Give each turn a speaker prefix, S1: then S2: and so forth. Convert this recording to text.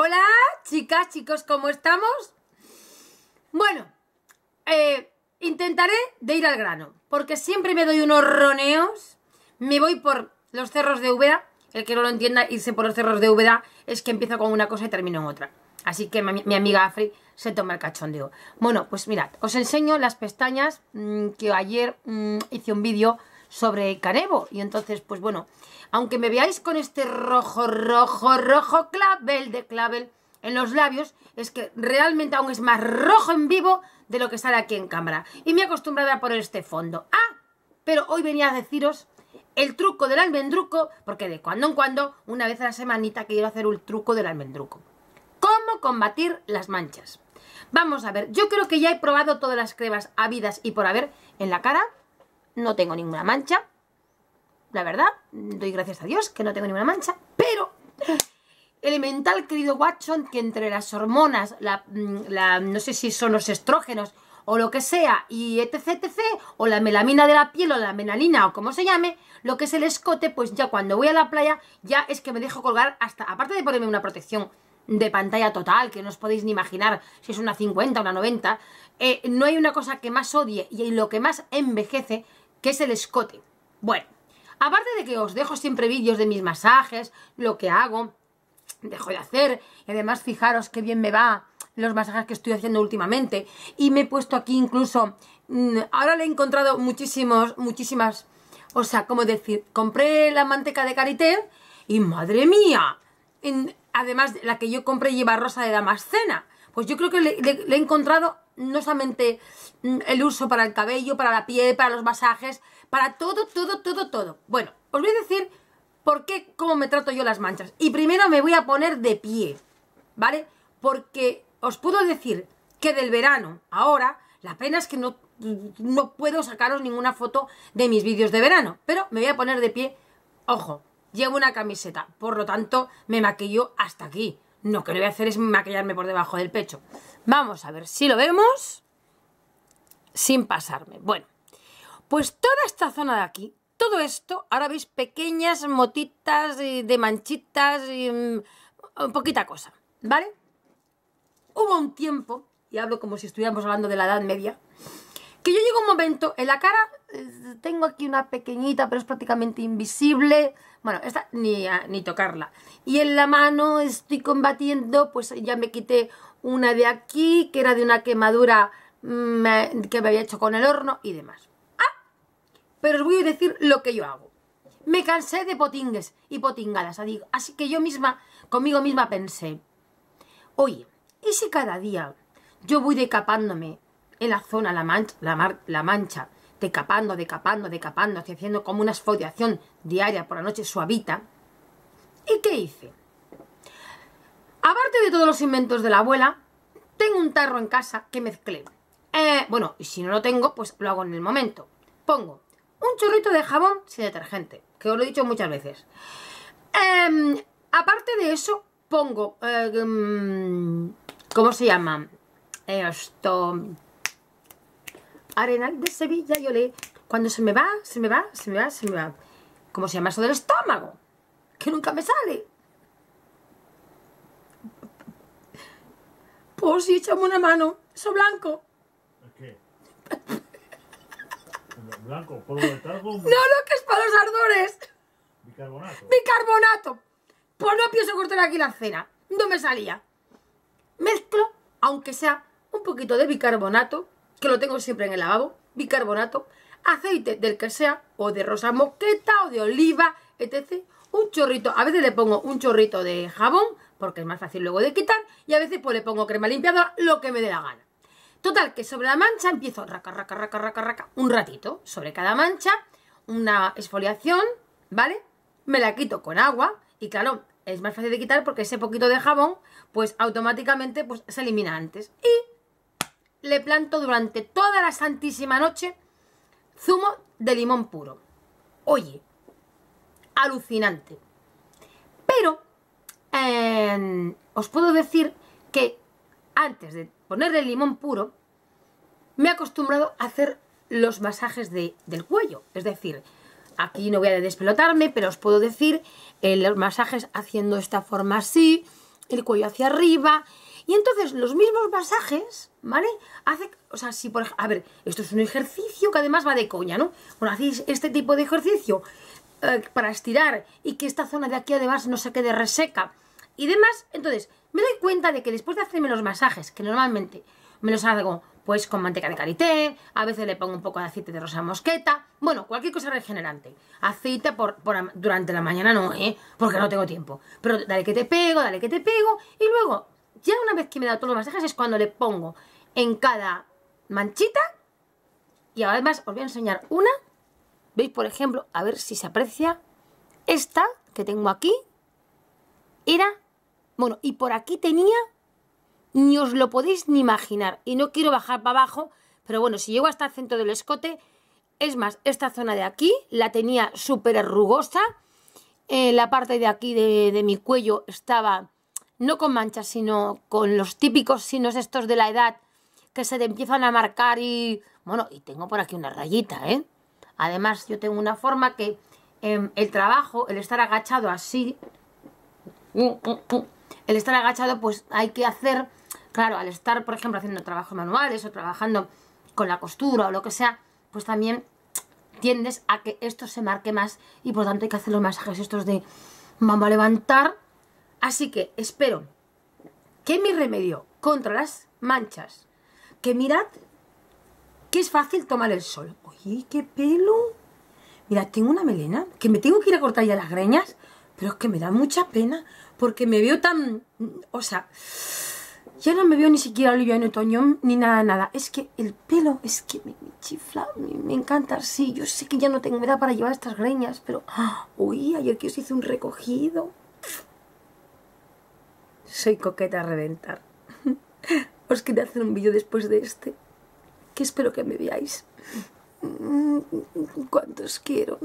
S1: Hola, chicas, chicos, ¿cómo estamos? Bueno, eh, intentaré de ir al grano, porque siempre me doy unos roneos, me voy por los cerros de Úbeda, el que no lo entienda, irse por los cerros de Úbeda es que empiezo con una cosa y termino en otra. Así que mi, amiga Afri se toma el cachondeo. Bueno, pues mirad, os enseño las pestañas mm, que ayer mm, hice un vídeo sobre canevo Y entonces, pues bueno, aunque me veáis con este rojo, rojo, rojo clavel de clavel en los labios, es que realmente aún es más rojo en vivo de lo que sale aquí en cámara. Y me he acostumbrado a poner este fondo. Ah, pero hoy venía a deciros el truco del almendruco, porque de cuando en cuando, una vez a la semanita, quiero hacer un truco del almendruco. ¿Cómo combatir las manchas? Vamos a ver, yo creo que ya he probado todas las cremas habidas y por haber en la cara, no tengo ninguna mancha. La verdad, doy gracias a Dios que no tengo ninguna mancha, pero elemental, querido Watson, que entre las hormonas, la, mm, no sé si son los estrógenos o lo que sea, y etc, etc, o la melamina de la piel o la menalina, o como se llame, lo que es el escote, pues ya cuando voy a la playa ya es que me dejo colgar hasta, aparte de ponerme una protección de pantalla total, que no os podéis ni imaginar si es una 50, una 90, eh, no hay una cosa que más odie y lo que más envejece que es el escote. Bueno, aparte de que os dejo siempre vídeos de mis masajes, lo que hago, dejo de hacer, y además fijaros qué bien me va los masajes que estoy haciendo últimamente, y me he puesto aquí incluso, mm, ahora le he encontrado muchísimos, muchísimas, o sea, como decir, compré la manteca de karité, y madre mía, además la que yo compré lleva rosa de damascena, pues yo creo que le, he encontrado no solamente mm, el uso para el cabello, para la piel, para los masajes, para todo, todo, todo, todo. Bueno, os voy a decir por qué, cómo me trato yo las manchas. Y primero me voy a poner de pie, ¿vale? Porque os puedo decir que del verano, ahora, la pena es que no, no puedo sacaros ninguna foto de mis vídeos de verano, pero me voy a poner de pie, ojo, llevo una camiseta, por lo tanto me maquillo hasta aquí. No, que lo voy a hacer es maquillarme por debajo del pecho. Vamos a ver si lo vemos sin pasarme. Bueno, pues toda esta zona de aquí, todo esto, ahora veis pequeñas motitas de manchitas y mm, poquita cosa, ¿vale? Hubo un tiempo, y hablo como si estuviéramos hablando de la Edad Media, que yo llego un momento en la cara tengo aquí una pequeñita, pero es prácticamente invisible. Bueno, esta ah, ni, tocarla. Y en la mano estoy combatiendo, pues ya me quité una de aquí, que era de una quemadura mm, que me había hecho con el horno y demás. ¡Ah! Pero os voy a decir lo que yo hago. Me cansé de potingues y potingadas, así que yo misma, conmigo misma pensé, oye, ¿y si cada día yo voy decapándome en la zona, la la mancha decapando, decapando, decapando, haciendo como una esfoliación diaria por la noche suavita. ¿Y qué hice? Aparte de todos los inventos de la abuela, tengo un tarro en casa que mezclé. Eh, bueno, y si no lo tengo, pues lo hago en el momento. Pongo un chorrito de jabón sin detergente, que os lo he dicho muchas veces. Em, aparte de eso, pongo... Eh, mm, ¿Cómo se llama? Esto Arenal de Sevilla, yo le... Cuando se me va, se me va, se me va, se me va. Como se llama eso del estómago? Que nunca me sale. Pues si echamos una mano. Eso blanco. ¿Qué? ¿Blanco? ¿Polvo de talco? No, no, que es para los ardores. Bicarbonato. Bicarbonato. Pues no pienso cortar aquí la cena. No me salía. Mezclo, aunque sea un poquito de bicarbonato que lo tengo siempre en el lavabo, bicarbonato, aceite del que sea, o de rosa mosqueta, o de oliva, etc. Un chorrito, a veces le pongo un chorrito de jabón, porque es más fácil luego de quitar, y a veces pues le pongo crema limpiadora, lo que me dé la gana. Total, que sobre la mancha empiezo raca, raca, raca, raca, raca, un ratito, sobre cada mancha, una exfoliación, ¿vale? Me la quito con agua, y claro, es más fácil de quitar porque ese poquito de jabón, pues automáticamente pues, se elimina antes. Y le planto durante toda la santísima noche zumo de limón puro. Oye, alucinante. Pero em, os puedo decir que antes de ponerle limón puro, me he acostumbrado a hacer los masajes de, del cuello. Es decir, aquí no voy a despelotarme, pero os puedo decir eh, los masajes haciendo esta forma así, el cuello hacia arriba. Y entonces los mismos masajes, ¿vale? Hace, o sea, si por a ver, esto es un ejercicio que además va de coña, ¿no? Bueno, hacéis este tipo de ejercicio eh, para estirar y que esta zona de aquí además no se quede reseca y demás. Entonces, me doy cuenta de que después de hacerme los masajes, que normalmente me los hago pues con manteca de karité, a veces le pongo un poco de aceite de rosa mosqueta, bueno, cualquier cosa regenerante. Aceite por, durante la mañana no, ¿eh? Porque no tengo tiempo. Pero dale que te pego, dale que te pego, y luego, ya una vez que me he dado todos los masajes, es cuando le pongo en cada manchita, y además os voy a enseñar una, veis por ejemplo, a ver si se aprecia, esta que tengo aquí, era, bueno, y por aquí tenía ni os lo podéis ni imaginar. Y no quiero bajar para abajo, pero bueno, si llego hasta el centro del escote, es más, esta zona de aquí la tenía súper rugosa. Eh, la parte de aquí de, mi cuello estaba no con manchas, sino con los típicos sinos estos de la edad que se te empiezan a marcar y... Bueno, y tengo por aquí una rayita, ¿eh? Además, yo tengo una forma que em, el trabajo, el estar agachado así... Mm, mm, mm, el estar agachado pues hay que hacer, claro, al estar por ejemplo haciendo trabajos manuales o trabajando con la costura o lo que sea, pues también tiendes a que esto se marque más y por tanto hay que hacer los masajes estos de vamos a levantar. Así que espero que mi remedio contra las manchas, que mirad que es fácil tomar el sol. Oye, qué pelo. Mirad, tengo una melena que me tengo que ir a cortar ya las greñas, pero es que me da mucha pena porque me veo tan... O sea, ya no me veo ni siquiera Olivia en otoño ni nada, nada. Es que el pelo, es que me, chifla, me, encanta. así. yo sé que ya no tengo edad para llevar estas greñas, pero... Uy, ayer que os hice un recogido. Soy coqueta a reventar. Os quería hacer un vídeo después de este, que espero que me veáis. Mm, mm, mm, ¿Cuántos quiero?